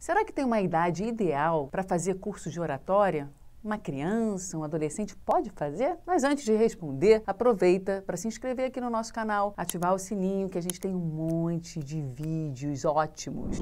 Será que tem uma idade ideal para fazer curso de oratória? Uma criança, um adolescente pode fazer? Mas antes de responder, aproveita para se inscrever aqui no nosso canal, ativar o sininho que a gente tem um monte de vídeos ótimos.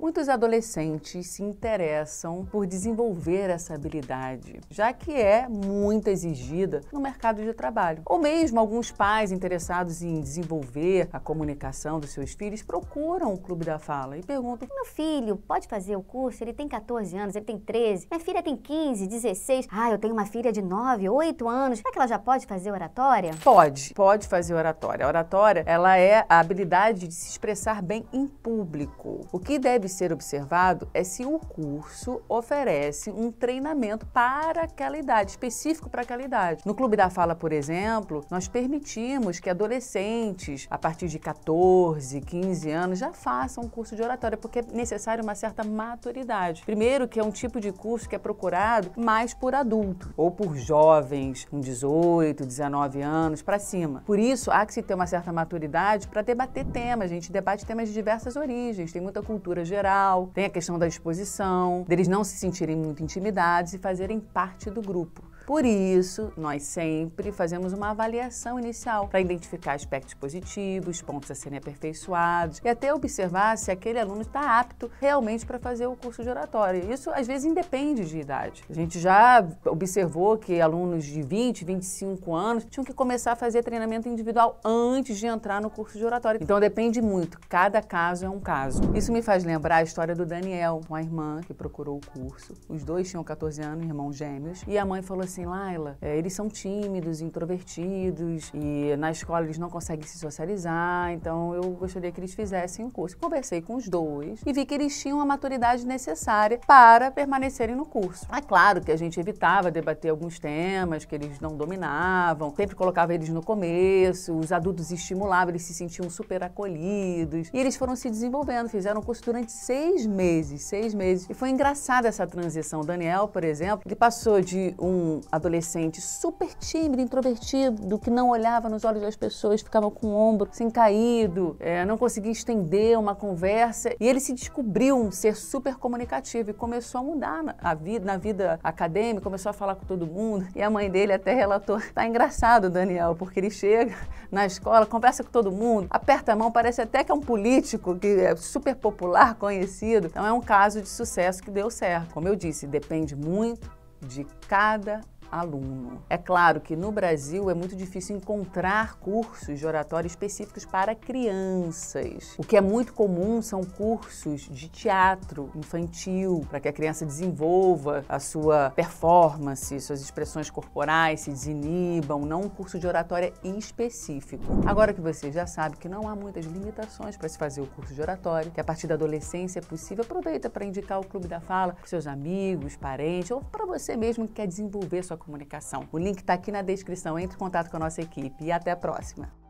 Muitos adolescentes se interessam por desenvolver essa habilidade, já que é muito exigida no mercado de trabalho. Ou mesmo alguns pais interessados em desenvolver a comunicação dos seus filhos procuram o Clube da Fala e perguntam: Meu filho pode fazer o curso? Ele tem 14 anos, ele tem 13, minha filha tem 15, 16. Ah, eu tenho uma filha de 9, 8 anos. Será que ela já pode fazer oratória? Pode, pode fazer oratória. A oratória, ela é a habilidade de se expressar bem em público, o que deve deve ser observado é se o curso oferece um treinamento para aquela idade, específico para aquela idade. No Clube da Fala, por exemplo, nós permitimos que adolescentes, a partir de 14, 15 anos, já façam um curso de oratória, porque é necessário uma certa maturidade. Primeiro, que é um tipo de curso que é procurado mais por adulto ou por jovens com 18, 19 anos para cima. Por isso, há que se ter uma certa maturidade para debater temas. A gente debate temas de diversas origens, tem muita cultura geral geral, tem a questão da exposição, deles não se sentirem muito intimidados e fazerem parte do grupo. Por isso, nós sempre fazemos uma avaliação inicial para identificar aspectos positivos, pontos a serem aperfeiçoados e até observar se aquele aluno está apto realmente para fazer o curso de oratória. Isso às vezes independe de idade. A gente já observou que alunos de 20, 25 anos tinham que começar a fazer treinamento individual antes de entrar no curso de oratória. Então depende muito, cada caso é um caso. Isso me faz lembrar a história do Daniel, uma irmã que procurou o curso. Os dois tinham 14 anos, irmãos gêmeos, e a mãe falou assim: assim, Laila, é, eles são tímidos, introvertidos e na escola eles não conseguem se socializar, então eu gostaria que eles fizessem um curso. Conversei com os dois e vi que eles tinham a maturidade necessária para permanecerem no curso. É claro que a gente evitava debater alguns temas que eles não dominavam, sempre colocava eles no começo, os adultos estimulavam, eles se sentiam super acolhidos e eles foram se desenvolvendo, fizeram o curso durante seis meses, seis meses. E foi engraçada essa transição. Daniel, por exemplo, ele passou de um adolescente super tímido, introvertido, que não olhava nos olhos das pessoas, ficava com o ombro sem assim caído, é, não conseguia estender uma conversa. E ele se descobriu um ser super comunicativo e começou a mudar na, a vida, na vida acadêmica, começou a falar com todo mundo. E a mãe dele até relatou: tá engraçado, Daniel, porque ele chega na escola, conversa com todo mundo, aperta a mão, parece até que é um político que é super popular, conhecido. Então é um caso de sucesso que deu certo. Como eu disse, depende muito de cada aluno. É claro que no Brasil é muito difícil encontrar cursos de oratória específicos para crianças. O que é muito comum são cursos de teatro infantil, para que a criança desenvolva a sua performance, suas expressões corporais se desinibam, não um curso de oratória específico. Agora que você já sabe que não há muitas limitações para se fazer o curso de oratória, que a partir da adolescência é possível, aproveita para indicar o Clube da Fala para seus amigos, parentes ou para você mesmo que quer desenvolver sua comunicação. O link está aqui na descrição. Entre em contato com a nossa equipe e até a próxima.